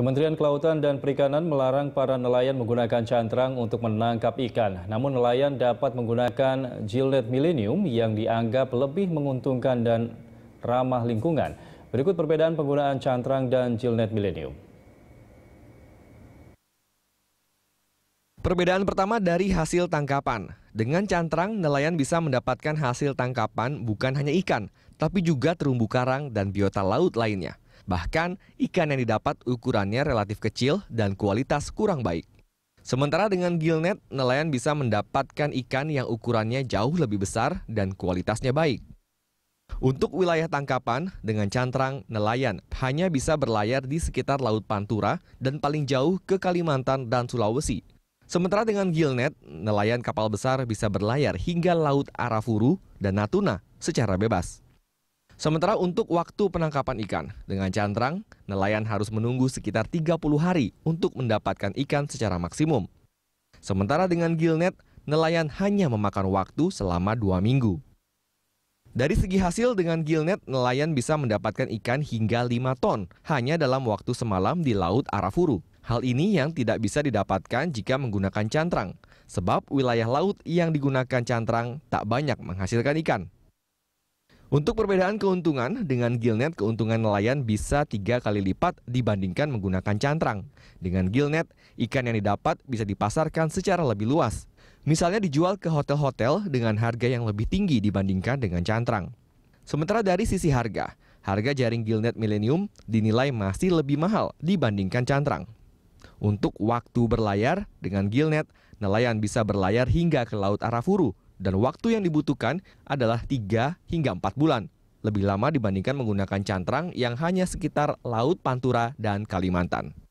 Kementerian Kelautan dan Perikanan melarang para nelayan menggunakan cantrang untuk menangkap ikan. Namun nelayan dapat menggunakan jilet milenium yang dianggap lebih menguntungkan dan ramah lingkungan. Berikut perbedaan penggunaan cantrang dan jilnet milenium. Perbedaan pertama dari hasil tangkapan. Dengan cantrang, nelayan bisa mendapatkan hasil tangkapan bukan hanya ikan, tapi juga terumbu karang dan biota laut lainnya. Bahkan, ikan yang didapat ukurannya relatif kecil dan kualitas kurang baik. Sementara dengan gillnet, nelayan bisa mendapatkan ikan yang ukurannya jauh lebih besar dan kualitasnya baik. Untuk wilayah tangkapan, dengan cantrang, nelayan hanya bisa berlayar di sekitar Laut Pantura dan paling jauh ke Kalimantan dan Sulawesi. Sementara dengan gillnet, nelayan kapal besar bisa berlayar hingga Laut Arafuru dan Natuna secara bebas. Sementara untuk waktu penangkapan ikan, dengan cantrang, nelayan harus menunggu sekitar 30 hari untuk mendapatkan ikan secara maksimum. Sementara dengan gillnet, nelayan hanya memakan waktu selama dua minggu. Dari segi hasil dengan gillnet, nelayan bisa mendapatkan ikan hingga 5 ton hanya dalam waktu semalam di Laut Arafuru. Hal ini yang tidak bisa didapatkan jika menggunakan cantrang, sebab wilayah laut yang digunakan cantrang tak banyak menghasilkan ikan. Untuk perbedaan keuntungan, dengan gillnet keuntungan nelayan bisa tiga kali lipat dibandingkan menggunakan cantrang. Dengan gillnet, ikan yang didapat bisa dipasarkan secara lebih luas. Misalnya dijual ke hotel-hotel dengan harga yang lebih tinggi dibandingkan dengan cantrang. Sementara dari sisi harga, harga jaring gillnet Millennium dinilai masih lebih mahal dibandingkan cantrang. Untuk waktu berlayar, dengan gillnet, nelayan bisa berlayar hingga ke Laut Arafuru dan waktu yang dibutuhkan adalah 3 hingga 4 bulan. Lebih lama dibandingkan menggunakan cantrang yang hanya sekitar Laut Pantura dan Kalimantan.